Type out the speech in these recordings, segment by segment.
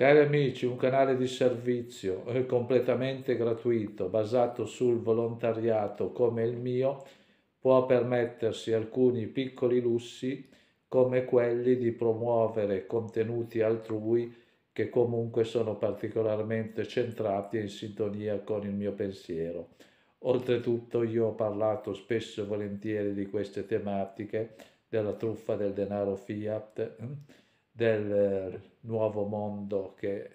Cari amici, un canale di servizio eh, completamente gratuito, basato sul volontariato come il mio, può permettersi alcuni piccoli lussi come quelli di promuovere contenuti altrui che comunque sono particolarmente centrati e in sintonia con il mio pensiero. Oltretutto io ho parlato spesso e volentieri di queste tematiche, della truffa del denaro fiat, eh, del eh, nuovo mondo che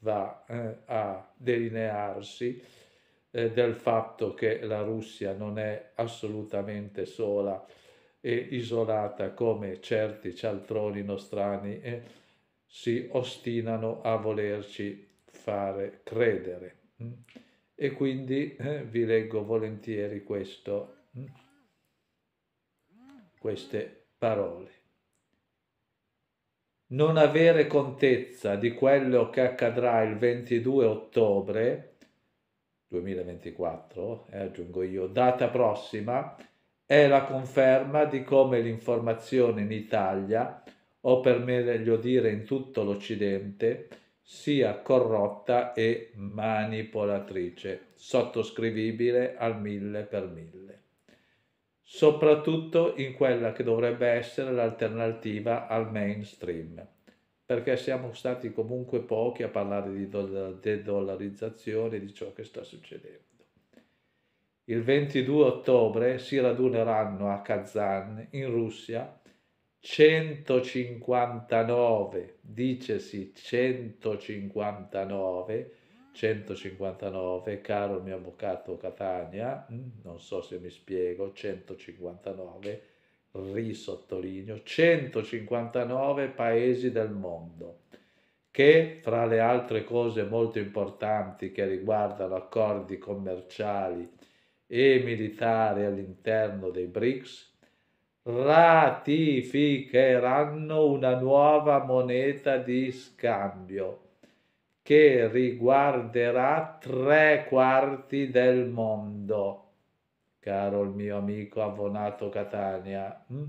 va eh, a delinearsi, eh, del fatto che la Russia non è assolutamente sola e isolata come certi cialtroni nostrani eh, si ostinano a volerci fare credere. Mm. E quindi eh, vi leggo volentieri questo, mm, queste parole non avere contezza di quello che accadrà il 22 ottobre 2024, e eh, aggiungo io, data prossima, è la conferma di come l'informazione in Italia, o per meglio dire in tutto l'Occidente, sia corrotta e manipolatrice, sottoscrivibile al mille per mille soprattutto in quella che dovrebbe essere l'alternativa al mainstream, perché siamo stati comunque pochi a parlare di dollarizzazione di ciò che sta succedendo. Il 22 ottobre si raduneranno a Kazan, in Russia, 159, dicesi 159, 159, caro mio avvocato Catania, mm, non so se mi spiego, 159, risottolineo, 159 paesi del mondo, che fra le altre cose molto importanti che riguardano accordi commerciali e militari all'interno dei BRICS, ratificheranno una nuova moneta di scambio che riguarderà tre quarti del mondo, caro il mio amico avvonato Catania. Hm?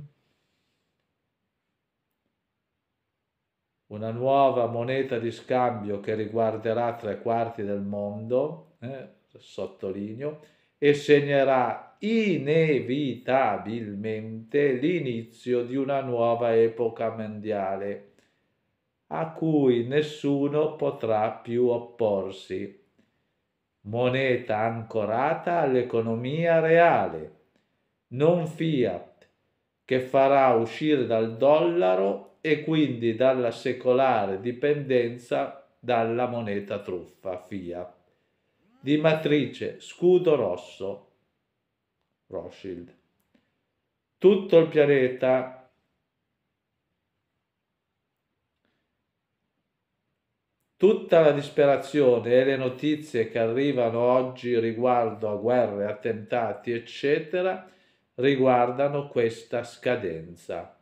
Una nuova moneta di scambio che riguarderà tre quarti del mondo, eh, sottolineo, e segnerà inevitabilmente l'inizio di una nuova epoca mondiale a cui nessuno potrà più opporsi. Moneta ancorata all'economia reale, non fiat, che farà uscire dal dollaro e quindi dalla secolare dipendenza dalla moneta truffa fiat. Di matrice scudo rosso, Rothschild. Tutto il pianeta Tutta la disperazione e le notizie che arrivano oggi riguardo a guerre, attentati, eccetera, riguardano questa scadenza.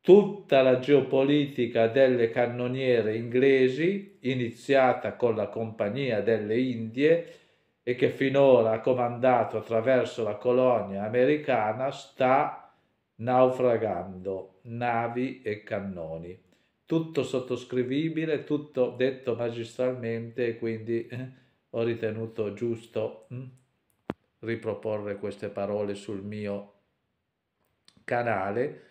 Tutta la geopolitica delle cannoniere inglesi, iniziata con la Compagnia delle Indie e che finora ha comandato attraverso la colonia americana, sta naufragando navi e cannoni tutto sottoscrivibile, tutto detto magistralmente quindi eh, ho ritenuto giusto hm, riproporre queste parole sul mio canale,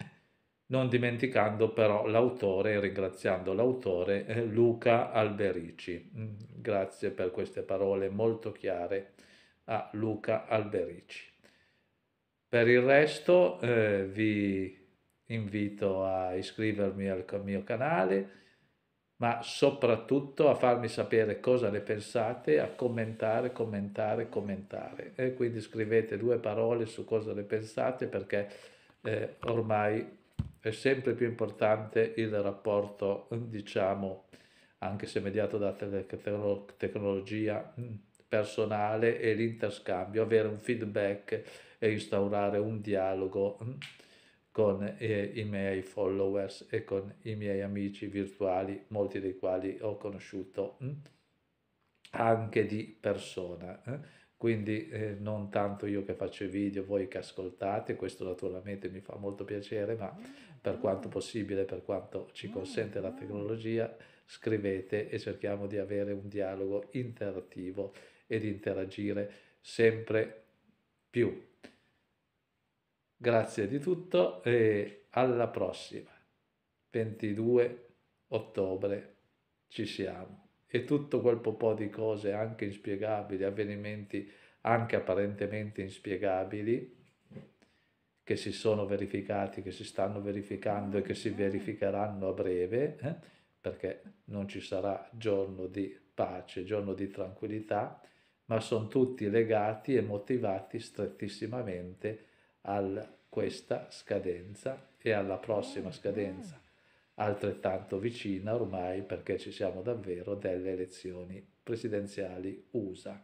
non dimenticando però l'autore ringraziando l'autore eh, Luca Alberici. Mm, grazie per queste parole molto chiare a Luca Alberici. Per il resto eh, vi invito a iscrivermi al mio canale, ma soprattutto a farmi sapere cosa ne pensate, a commentare, commentare, commentare. E quindi scrivete due parole su cosa ne pensate perché eh, ormai è sempre più importante il rapporto, diciamo, anche se mediato da tecnologia mm, personale e l'interscambio, avere un feedback e instaurare un dialogo. Mh mm con eh, i miei followers e con i miei amici virtuali, molti dei quali ho conosciuto mh, mm, anche di persona. Eh? Quindi eh, non tanto io che faccio i video, voi che ascoltate, questo naturalmente mi fa molto piacere, ma per quanto possibile, per quanto ci consente la tecnologia, scrivete e cerchiamo di avere un dialogo interattivo e di interagire sempre più Grazie di tutto e alla prossima. 22 ottobre ci siamo. E tutto quel po' di cose anche inspiegabili, avvenimenti anche apparentemente inspiegabili, che si sono verificati, che si stanno verificando e che si mm-hmm. verificheranno a breve, eh? perché non ci sarà giorno di pace, giorno di tranquillità, ma sono tutti legati e motivati strettissimamente a questa scadenza e alla prossima ah, scadenza, altrettanto vicina ormai perché ci siamo davvero delle elezioni presidenziali USA.